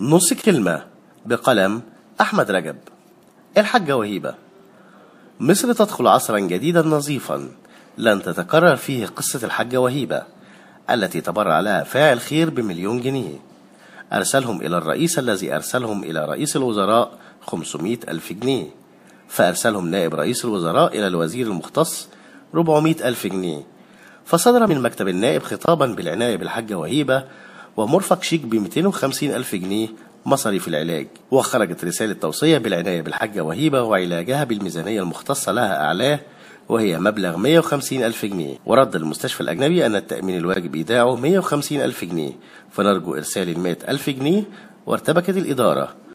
نص كلمة بقلم أحمد رجب الحاجة وهيبة مصر تدخل عصرا جديدا نظيفا لن تتكرر فيه قصة الحاجة وهيبة التي تبرع لها فاعل خير بمليون جنيه أرسلهم إلى الرئيس الذي أرسلهم إلى رئيس الوزراء 500 ألف جنيه فأرسلهم نائب رئيس الوزراء إلى الوزير المختص 400 ألف جنيه فصدر من مكتب النائب خطابا بالعناية بالحجة وهيبة ومرفق شيك ب 250 ألف جنيه مصاريف العلاج وخرجت رسالة توصية بالعناية بالحجة وهيبة وعلاجها بالميزانية المختصة لها أعلاه وهي مبلغ 150 ألف جنيه ورد المستشفى الأجنبي أن التأمين الواجب إيداعه 150 ألف جنيه فنرجو إرسال 100 ألف جنيه وارتبكت الإدارة